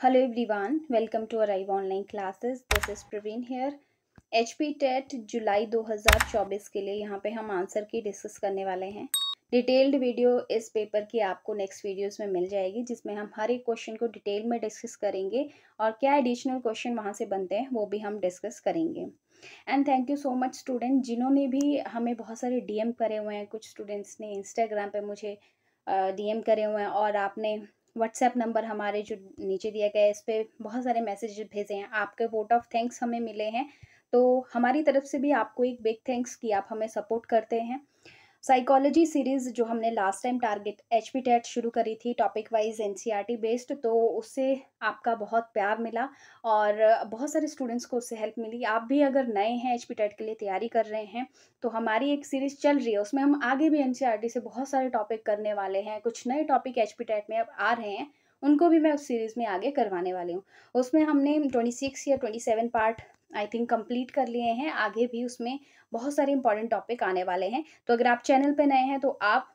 Hello everyone, welcome to Arrive Online Classes. This is Praveen here. H P TET जुलाई 2024 के लिए यहाँ पे हम आंसर की डिस्कस करने वाले हैं डिटेल्ड वीडियो इस पेपर की आपको नेक्स्ट वीडियोस में मिल जाएगी जिसमें हम हर एक क्वेश्चन को डिटेल में डिस्कस करेंगे और क्या एडिशनल क्वेश्चन वहाँ से बनते हैं वो भी हम डिस्कस करेंगे and thank you so much student जिन्होंने भी हमें बहुत सारे डीएम करे हुए हैं कुछ स्टूडेंट्स ने इंस्टाग्राम पे मुझे डी करे हुए हैं और आपने व्हाट्सएप नंबर हमारे जो नीचे दिया गया है इस पर बहुत सारे मैसेज भेजे हैं आपके वोट ऑफ थैंक्स हमें मिले हैं तो हमारी तरफ से भी आपको एक बिग थैंक्स कि आप हमें सपोर्ट करते हैं साइकोलॉजी सीरीज़ जो हमने last time target H P TET शुरू करी थी topic wise N C R T based तो उससे आपका बहुत प्यार मिला और बहुत सारे स्टूडेंट्स को उससे हेल्प मिली आप भी अगर नए हैं एच पी टेट के लिए तैयारी कर रहे हैं तो हमारी एक सीरीज़ चल रही है उसमें हम आगे भी एन सी आर टी से बहुत सारे टॉपिक करने वाले हैं कुछ नए टॉपिक एच पी टेट में अब आ रहे हैं उनको भी मैं उस सीरीज़ में आगे करवाने वाली हूँ उसमें हमने ट्वेंटी सिक्स या twenty seven part I think complete कर लिए हैं आगे भी उसमें बहुत सारे इंपॉर्टेंट टॉपिक आने वाले हैं तो अगर आप चैनल पे नए हैं तो आप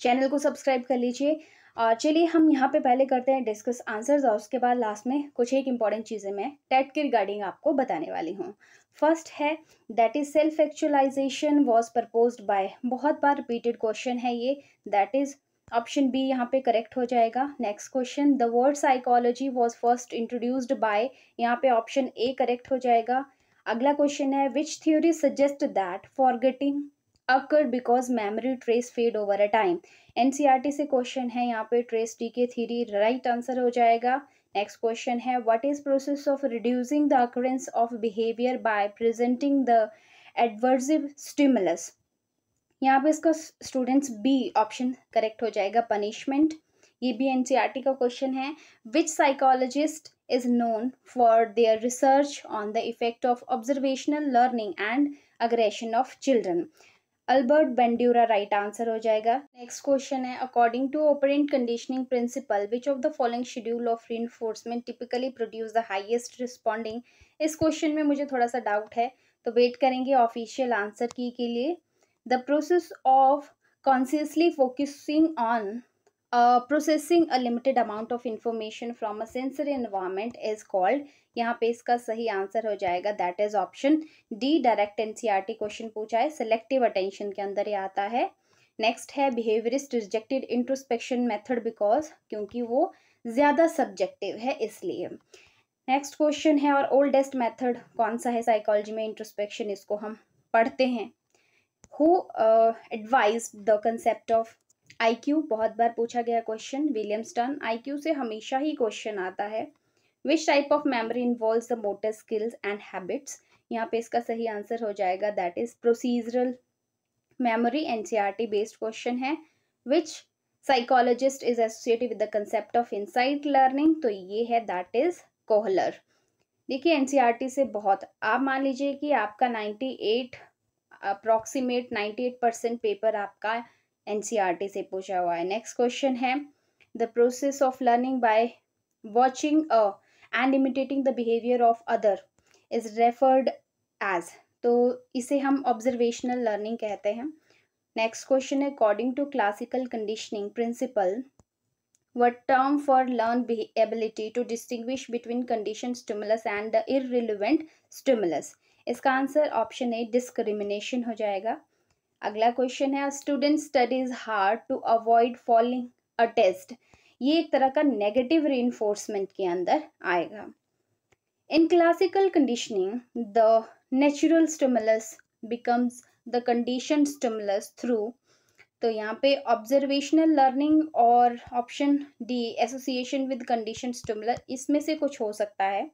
चैनल को सब्सक्राइब कर लीजिए और चलिए हम यहाँ पे पहले करते हैं डिस्कस आंसर्स और उसके बाद लास्ट में कुछ एक इंपॉर्टेंट चीज़ें मैं टेट के रिगार्डिंग आपको बताने वाली हूँ फर्स्ट है that is self actualization was propose by बहुत बार रिपीटेड क्वेश्चन है ये दैट इज़ ऑप्शन बी यहाँ पे करेक्ट हो जाएगा next question the word psychology was first introduced by यहाँ पे ऑप्शन ए करेक्ट हो जाएगा अगला क्वेश्चन है which theory suggest that forgetting occur because memory trace fade over a time NCERT से क्वेश्चन है यहाँ पे trace decay theory right answer हो जाएगा नेक्स्ट क्वेश्चन है what is process of reducing the occurrence of behaviour by presenting the aversive stimulus यहाँ पे इसका स्टूडेंट्स बी ऑप्शन करेक्ट हो जाएगा पनिशमेंट ये भी एन e का क्वेश्चन है which psychologist is known for their research on the effect of observational learning and aggression of children Albert Bandura right answer हो जाएगा नेक्स्ट क्वेश्चन है according to operant conditioning principle which of the following schedule of reinforcement typically produce the highest responding इस question में मुझे थोड़ा सा doubt है तो वेट करेंगे ऑफिशियल आंसर की के लिए the process of consciously focusing on uh, processing a limited amount of information from a sensory environment is called यहाँ पे इसका सही आंसर हो जाएगा that is option D direct NCERT question पूछा है सेलेक्टिव अटेंशन के अंदर ये आता है नेक्स्ट है behaviourist rejected introspection method because क्योंकि वो ज़्यादा सब्जेक्टिव है इसलिए नेक्स्ट क्वेश्चन है और ओल्डेस्ट मेथड कौन सा है साइकोलॉजी में इंट्रोस्पेक्शन इसको हम पढ़ते हैं who advise the concept of IQ बहुत बार पूछा गया क्वेश्चन विलियम स्टन आईक्यू से हमेशा ही क्वेश्चन आता है which type of memory involve the motor skills and habits यहाँ पे इसका सही आंसर हो जाएगा that is procedural memory NCERT based question है which psychologist is associated with the concept of insight learning तो ये है दैट इज कोहलर देखिए एनसीईआरटी e से बहुत आप मान लीजिए कि आपका एट अप्रॉक्सीमेट 98 परसेंट पेपर आपका एन e से पूछा हुआ है नेक्स्ट क्वेश्चन है the process of learning by watching and imitating the behaviour of other is referred as तो इसे हम ऑब्जर्वेशनल लर्निंग कहते हैं नेक्स्ट क्वेश्चन है according to classical conditioning principle what term for learn ability to distinguish between condition stimulus and the irrelevant stimulus इसका answer option A discrimination हो जाएगा अगला क्वेश्चन है student studies hard to avoid falling a test ये एक तरह का negative re के अंदर आएगा in classical conditioning the natural stimulus becomes the condition stimulus through तो यहाँ पे ऑब्जर्वेशनल लर्निंग और option D association with condition stimulus इसमें से कुछ हो सकता है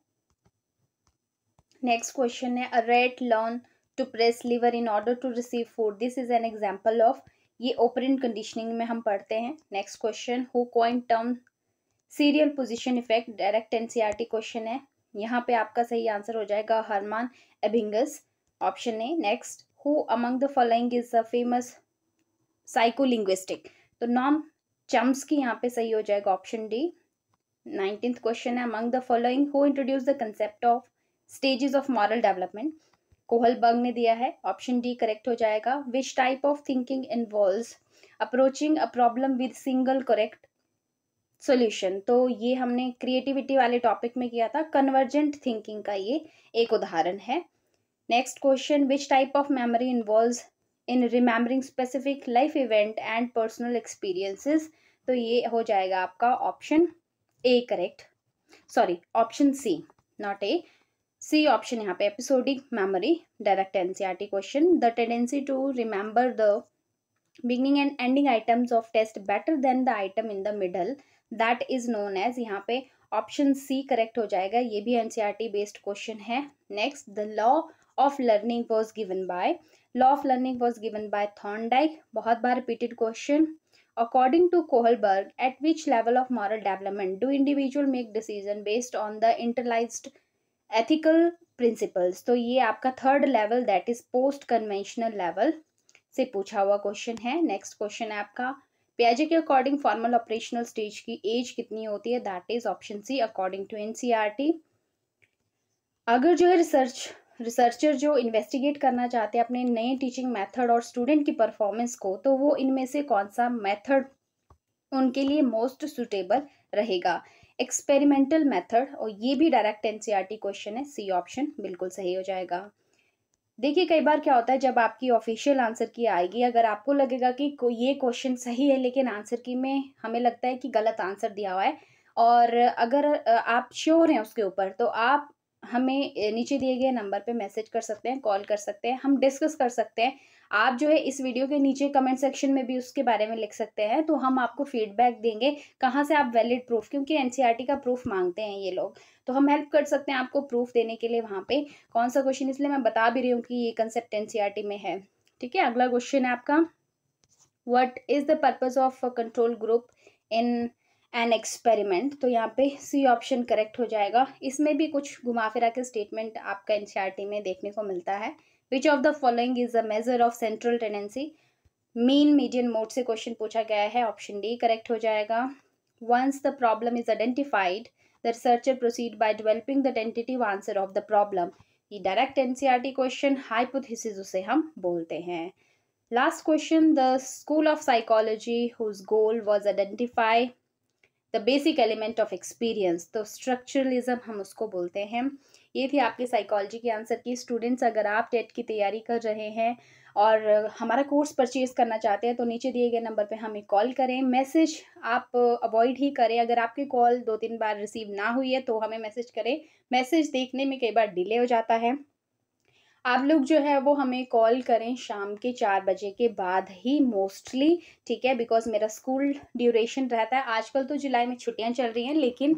नेक्स्ट क्वेश्चन है a rat learn to press lever in order to receive food this is an example of ये ओपरेंट कंडीशनिंग में हम पढ़ते हैं next question who coin term serial position effect direct T question है यहाँ पे आपका सही आंसर हो जाएगा Hermann Ebbinghaus option A next who among the following is a famous psycholinguistic तो नॉम की यहाँ पे सही हो जाएगा ऑप्शन डी नाइनटीन्थ क्वेश्चन है among the following who introduce the concept of stages of moral development Kohlberg ने दिया है ऑप्शन डी करेक्ट हो जाएगा which type of thinking involve approaching a problem with single correct solution तो ये हमने creativity वाले टॉपिक में किया था कन्वर्जेंट थिंकिंग का ये एक उदाहरण है next question which type of memory involve in remembering specific life event and personal experiences तो ये हो जाएगा आपका option A correct sorry option C not A C option यहाँ पे episodic memory direct T question the tendency to remember the beginning and ending items of test better than the item in the middle that is known as यहाँ पे option C correct हो जाएगा ये भी NCR based question है next the law of learning was given by law of learning was given by Thorndike बहुत बार repeated question according to Kohlberg at which level of moral development do individual make decision based on the internalised ethical principles तो ये आपका third level that is post conventional level से पूछा हुआ question है next question है आपका प्याजे के अकॉर्डिंग फॉर्मल ऑपरेशनल स्टेज की एज कितनी होती है that is option C according to NCERT अगर जो है रिसर्च रिसर्चर जो इन्वेस्टिगेट करना चाहते हैं अपने नए टीचिंग मेथड और स्टूडेंट की परफॉर्मेंस को तो वो इनमें से कौन सा मेथड उनके लिए मोस्ट सुटेबल रहेगा एक्सपेरिमेंटल मेथड और ये भी डायरेक्ट एनसीईआरटी क्वेश्चन है सी ऑप्शन बिल्कुल सही हो जाएगा देखिए कई बार क्या होता है जब आपकी ऑफिशियल आंसर की आएगी अगर आपको लगेगा कि ये क्वेश्चन सही है लेकिन आंसर की में हमें लगता है कि गलत आंसर दिया हुआ है और अगर आप श्योर हैं उसके ऊपर तो आप हमें नीचे दिए गए नंबर पे मैसेज कर सकते हैं कॉल कर सकते हैं हम डिस्कस कर सकते हैं आप जो है इस वीडियो के नीचे कमेंट सेक्शन में भी उसके बारे में लिख सकते हैं तो हम आपको फीडबैक देंगे कहाँ से आप वैलिड प्रूफ क्योंकि एनसीईआरटी e का प्रूफ मांगते हैं ये लोग तो हम हेल्प कर सकते हैं आपको प्रूफ देने के लिए वहाँ पे कौन सा क्वेश्चन इसलिए मैं बता भी रही हूँ कि ये कंसेप्ट एन e में है ठीक है अगला क्वेश्चन है आपका what is the purpose of control group in an experiment तो यहाँ पे सी ऑप्शन करेक्ट हो जाएगा इसमें भी कुछ घुमा फिरा के स्टेटमेंट आपका एन e में देखने को मिलता है which of the following is a measure of central tendency mean median mode से क्वेश्चन पूछा गया है ऑप्शन डी करेक्ट हो जाएगा once the problem is identified the researcher proceed by developing the tentative answer of the problem ये direct NCERT question hypothesis उसे हम बोलते हैं last question the school of psychology whose goal was identify the basic element of experience तो structuralism हम उसको बोलते हैं ये थी आपकी साइकोलॉजी के आंसर की स्टूडेंट्स अगर आप टेट की तैयारी कर रहे हैं और हमारा कोर्स परचेज़ करना चाहते हैं तो नीचे दिए गए नंबर पे हमें कॉल करें मैसेज आप अवॉइड ही करें अगर आपकी कॉल दो तीन बार रिसीव ना हुई है तो हमें मैसेज करें मैसेज देखने में कई बार डिले हो जाता है आप लोग जो है वो हमें कॉल करें शाम के चार बजे के बाद ही मोस्टली ठीक है बिकॉज मेरा स्कूल ड्यूरेशन रहता है आजकल तो जुलाई में छुट्टियां चल रही हैं लेकिन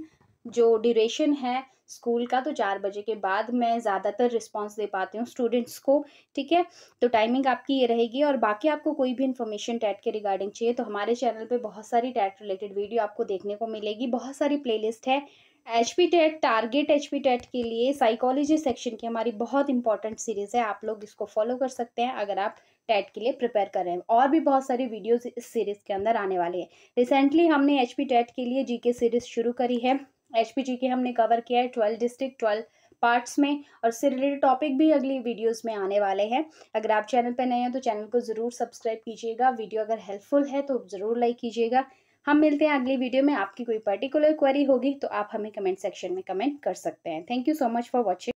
जो ड्यूरेशन है स्कूल का तो चार बजे के बाद मैं ज़्यादातर रिस्पांस दे पाती हूँ स्टूडेंट्स को ठीक है तो टाइमिंग आपकी ये रहेगी और बाकी आपको कोई भी इन्फॉर्मेशन टैट के रिगार्डिंग चाहिए तो हमारे चैनल पे बहुत सारी टैट रिलेटेड वीडियो आपको देखने को मिलेगी बहुत सारी प्लेलिस्ट है H P TET target H P TET के लिए साइकोलॉजी सेक्शन की हमारी बहुत इंपॉर्टेंट सीरीज़ है आप लोग इसको फॉलो कर सकते हैं अगर आप टेट के लिए प्रिपेयर कर रहे हैं और भी बहुत सारी वीडियोस इस सीरीज़ के अंदर आने वाले हैं रिसेंटली हमने एच पी टेट के लिए जी के सीरीज़ शुरू करी है एच के हमने कवर किया है ट्वेल्व डिस्ट्रिक्ट ट्वेल्व पार्ट्स में और इससे रिलेटेड टॉपिक भी अगली वीडियोस में आने वाले हैं अगर आप चैनल पर नए हैं तो चैनल को ज़रूर सब्सक्राइब कीजिएगा वीडियो अगर हेल्पफुल है तो ज़रूर लाइक कीजिएगा हम मिलते हैं अगली वीडियो में आपकी कोई पर्टिकुलर क्वेरी होगी तो आप हमें कमेंट सेक्शन में कमेंट कर सकते हैं thank you so much for watching